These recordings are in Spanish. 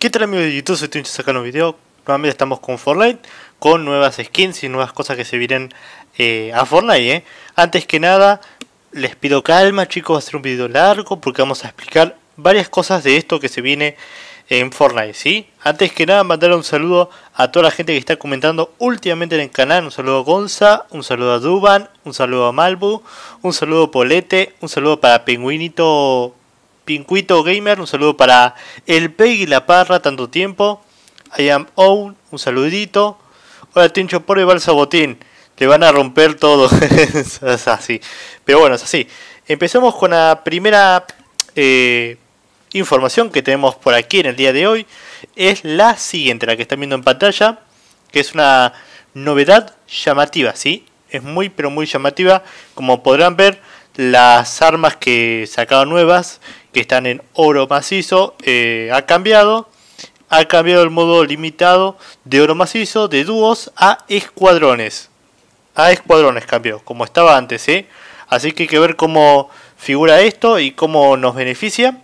¿Qué tal amigos de YouTube? Soy Twitch sacando un video. Nuevamente estamos con Fortnite, con nuevas skins y nuevas cosas que se vienen eh, a Fortnite. Eh. Antes que nada, les pido calma chicos, va a ser un video largo porque vamos a explicar varias cosas de esto que se viene en Fortnite, ¿sí? Antes que nada, mandar un saludo a toda la gente que está comentando últimamente en el canal. Un saludo a Gonza, un saludo a Duban, un saludo a Malbu, un saludo a Polete, un saludo para Penguinito Pincuito Gamer, un saludo para el Peggy La Parra, tanto tiempo. I am Own, un saludito. Hola Tincho por el Sabotín, te van a romper todo. es así. Pero bueno, es así. Empezamos con la primera eh, información que tenemos por aquí en el día de hoy. Es la siguiente, la que están viendo en pantalla, que es una novedad llamativa, ¿sí? Es muy, pero muy llamativa. Como podrán ver, las armas que sacaron nuevas, que están en oro macizo, eh, ha cambiado. Ha cambiado el modo limitado de oro macizo de dúos a escuadrones. A escuadrones cambió, como estaba antes. ¿eh? Así que hay que ver cómo figura esto y cómo nos beneficia.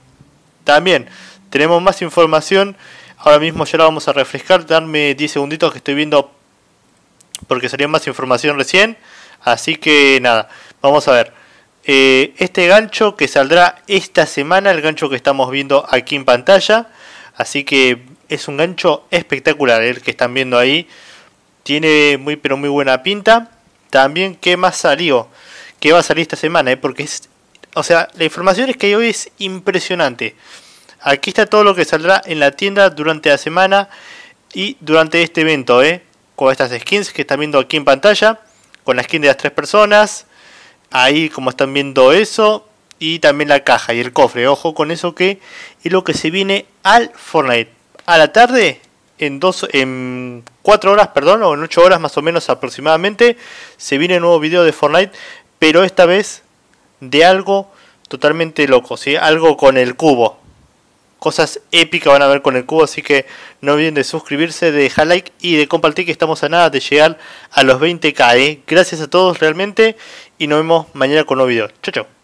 También tenemos más información. Ahora mismo ya la vamos a refrescar. Darme 10 segunditos que estoy viendo porque salió más información recién. Así que nada, vamos a ver. Eh, este gancho que saldrá esta semana, el gancho que estamos viendo aquí en pantalla. Así que es un gancho espectacular el que están viendo ahí. Tiene muy pero muy buena pinta. También qué más salió, qué va a salir esta semana, eh, porque es, o sea, la información es que hoy es impresionante. Aquí está todo lo que saldrá en la tienda durante la semana y durante este evento, eh, con estas skins que están viendo aquí en pantalla, con la skin de las tres personas ahí como están viendo eso y también la caja y el cofre. Ojo con eso que es lo que se viene al Fortnite. A la tarde, en, dos, en 4 horas, perdón, o en 8 horas más o menos aproximadamente, se viene un nuevo video de Fortnite, pero esta vez de algo totalmente loco, ¿sí? algo con el cubo cosas épicas van a ver con el cubo. Así que no olviden de suscribirse, de dejar like y de compartir que estamos a nada de llegar a los 20k. ¿eh? Gracias a todos realmente y nos vemos mañana con un nuevo video. Chao, chao.